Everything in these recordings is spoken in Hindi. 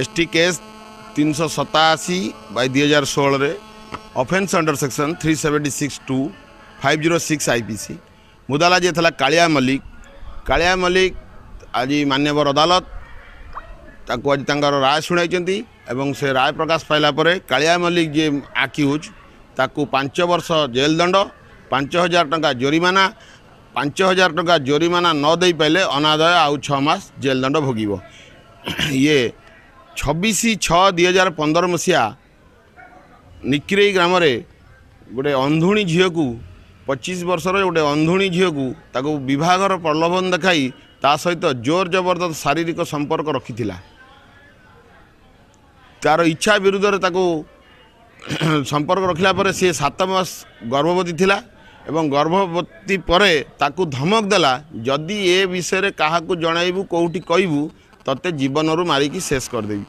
एस टी केस तीन सौ सताशी बै दुई हजार षोह offence under section three seventy six two five zero six IPC मुदाला जी था कालिया मल्लिक कालिया मल्लिक आज मान्यवर अदालत आज तर राय शुणाई एवं से राय प्रकाश पाइलापर कालिया मल्लिक जी आक्यूज ताको पांच वर्ष जेल दंड पांच हजार टंका जोरीमाना पांच हजार टंका जोरीमाना नदे पारे अनादय आउ छमास जेल दंड भोग ये ଛବିଶ ଛଅ ଦୁଇ ହଜାର ପନ୍ଦର ମସିହା ନିକିରେଇ ଗ୍ରାମରେ ଗୋଟେ ଅନ୍ଧୁଣୀ ଝିଅକୁ ପଚିଶ ବର୍ଷର ଗୋଟେ ଅନ୍ଧୁଣୀ ଝିଅକୁ ତାକୁ ବିବାହର ପ୍ରଲୋଭନ ଦେଖାଇ ତା ସହିତ ଜୋର ଜବରଦସ୍ତ ଶାରୀରିକ ସମ୍ପର୍କ ରଖିଥିଲା ତା'ର ଇଚ୍ଛା ବିରୁଦ୍ଧରେ ତାକୁ ସମ୍ପର୍କ ରଖିଲା ପରେ ସିଏ ସାତ ମାସ ଗର୍ଭବତୀ ଥିଲା ଏବଂ ଗର୍ଭବତୀ ପରେ ତାକୁ ଧମକ ଦେଲା ଯଦି ଏ ବିଷୟରେ କାହାକୁ ଜଣାଇବୁ କେଉଁଠି କହିବୁ तते जीवन रू मारिक शेष करदेवि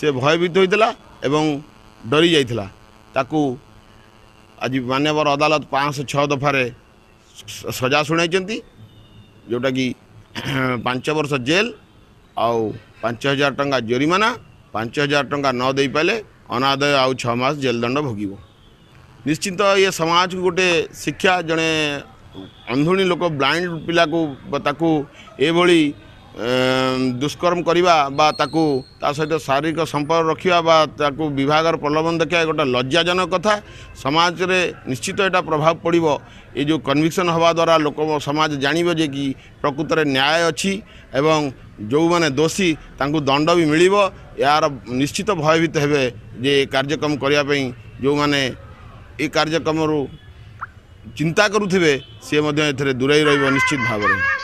से भयभीत होता डरी जाता आज मानवर अदालत पाँच दफार सजा शुणाई जोटा कि पांच वर्ष जेल आउ पांच हजार टाँचा जोरीमाना पांच हजार टाँचा नदीपाले अनादय आउ छमास जेल दंड भोग निश्चिंत ये समाज को गोटे शिक्षा जड़े अंधुणी लोक ब्लाइंड पिला को ये ଦୁଷ୍କର୍ମ କରିବା ବା ତାକୁ ତା ସହିତ ଶାରୀରିକ ସମ୍ପର୍କ ରଖିବା ବା ତାକୁ ବିଭାଗର ପ୍ରଲୋଭନ ଦେଖିବା ଗୋଟେ ଲଜ୍ଜାଜନକ କଥା ସମାଜରେ ନିଶ୍ଚିତ ଏଇଟା ପ୍ରଭାବ ପଡ଼ିବ ଏ ଯେଉଁ କନଭିକ୍ସନ୍ ହେବା ଦ୍ୱାରା ଲୋକ ସମାଜ ଜାଣିବ ଯେ କି ପ୍ରକୃତରେ ନ୍ୟାୟ ଅଛି ଏବଂ ଯେଉଁମାନେ ଦୋଷୀ ତାଙ୍କୁ ଦଣ୍ଡ ବି ମିଳିବ ଏହାର ନିଶ୍ଚିତ ଭୟଭୀତ ହେବେ ଯେ କାର୍ଯ୍ୟକ୍ରମ କରିବା ପାଇଁ ଯେଉଁମାନେ ଏ କାର୍ଯ୍ୟକ୍ରମରୁ ଚିନ୍ତା କରୁଥିବେ ସିଏ ମଧ୍ୟ ଏଥିରେ ଦୂରେଇ ରହିବ ନିଶ୍ଚିତ ଭାବରେ